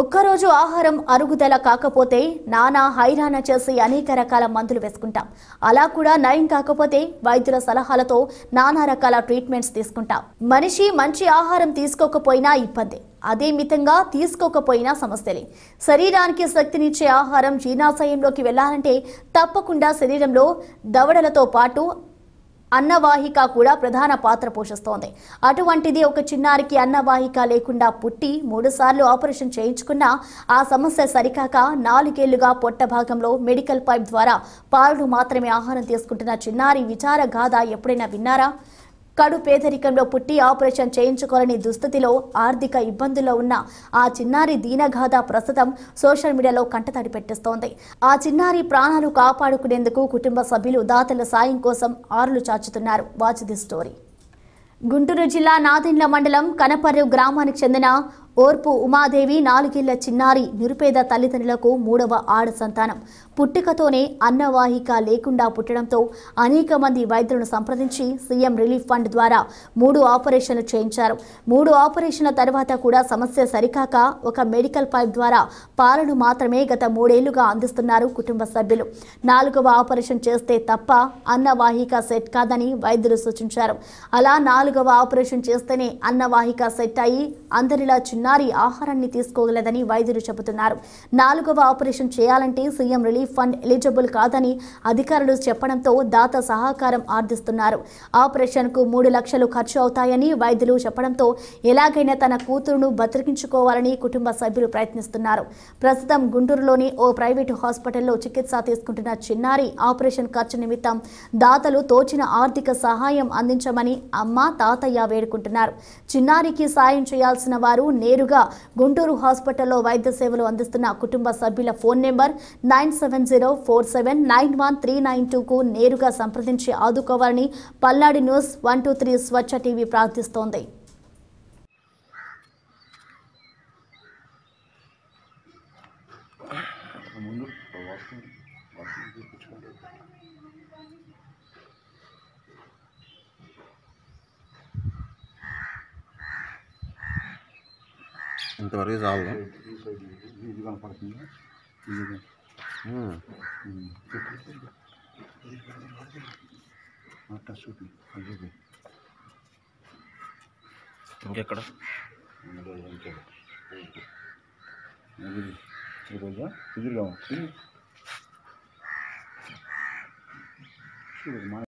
ఒక్కరోజు ఆహారం అరుగుదల కాకపోతే నానా హైరాణ చేసి అనేక రకాల మందులు వేసుకుంటాం అలా కూడా నయం కాకపోతే వైద్యుల సలహాలతో నానా రకాల ట్రీట్మెంట్స్ తీసుకుంటాం మనిషి మంచి ఆహారం తీసుకోకపోయినా ఇబ్బంది అదే మితంగా తీసుకోకపోయినా సమస్యలే శరీరానికి శక్తినిచ్చే ఆహారం జీర్ణాశయంలోకి వెళ్ళాలంటే తప్పకుండా శరీరంలో దవడలతో పాటు అన్నవాహిక కూడా ప్రధాన పాత్ర పోషిస్తోంది అటువంటిది ఒక చిన్నారికి అన్నవాహిక లేకుండా పుట్టి మూడుసార్లు ఆపరేషన్ చేయించుకున్నా ఆ సమస్య సరికాక నాలుగేళ్లుగా పొట్ట భాగంలో మెడికల్ పైప్ ద్వారా పాలను మాత్రమే ఆహారం తీసుకుంటున్న చిన్నారి విచార గాథ ఎప్పుడైనా విన్నారా కడు పేదరికంలో పుట్టి ఆపరేషన్ చేయించుకోలేని దుస్థితిలో ఆర్థిక ఇబ్బందుల్లో ఉన్న ఆ చిన్నారి దీనగాథ ప్రస్తుతం సోషల్ మీడియాలో కంటతడి పెట్టిస్తోంది ఆ చిన్నారి ప్రాణాలు కాపాడుకునేందుకు కుటుంబ సభ్యులు దాతల సాయం కోసం ఆరులు చాచుతున్నారు వాచ్ ది స్టోరీ గుంటూరు జిల్లా నాదిండ్ల మండలం కనపర్రు గ్రామానికి చెందిన ఓర్పు ఉమాదేవి నాలుగేళ్ల చిన్నారి నిరుపేద తల్లిదండ్రులకు మూడవ ఆడ సంతానం పుట్టికతోనే అన్నవాహిక లేకుండా పుట్టడంతో అనేక మంది వైద్యులను సంప్రదించి సీఎం రిలీఫ్ ఫండ్ ద్వారా మూడు ఆపరేషన్లు చేయించారు మూడు ఆపరేషన్ల తర్వాత కూడా సమస్య సరికాక ఒక మెడికల్ పైప్ ద్వారా పాలను మాత్రమే గత మూడేళ్లుగా అందిస్తున్నారు కుటుంబ సభ్యులు నాలుగవ ఆపరేషన్ చేస్తే తప్ప అన్నవాహిక సెట్ కాదని వైద్యులు సూచించారు అలా నాలుగవ ఆపరేషన్ చేస్తేనే అన్నవాహిక సెట్ అయ్యి అందరిలా చిన్న చిన్నారి ఆహారాన్ని తీసుకోగలదని వైద్యులు చెబుతున్నారు నాలుగవ ఆపరేషన్ చేయాలంటే సీఎం రిలీఫ్ ఫండ్ ఎలిజిబుల్ కాదని అధికారులు చెప్పడంతో దాత సహకారం ఆర్థిస్తున్నారు ఆపరేషన్కు మూడు లక్షలు ఖర్చు అవుతాయని వైద్యులు చెప్పడంతో ఎలాగైనా తన కూతురును బతికించుకోవాలని కుటుంబ సభ్యులు ప్రయత్నిస్తున్నారు ప్రస్తుతం గుంటూరులోని ఓ ప్రైవేటు హాస్పిటల్లో చికిత్స తీసుకుంటున్న చిన్నారి ఆపరేషన్ ఖర్చు నిమిత్తం దాతలు తోచిన ఆర్థిక సహాయం అందించమని అమ్మ తాతయ్య వేడుకుంటున్నారు చిన్నారికి సాయం చేయాల్సిన వారు నే నేరుగా గుంటూరు హాస్పిటల్లో వైద్య సేవలు అందిస్తున్న కుటుంబ సభ్యుల phone number nine seven zero four seven nine one three nine టూకు నేరుగా సంప్రదించి ఆదుకోవాలని Palnadu news one two three Swachh TV ప్రార్థిస్తోంది ముందు ఇంతవరకు చాలు ఇది కనపడుతుంది ఇంకెక్కడ ఎదురుగా చూడు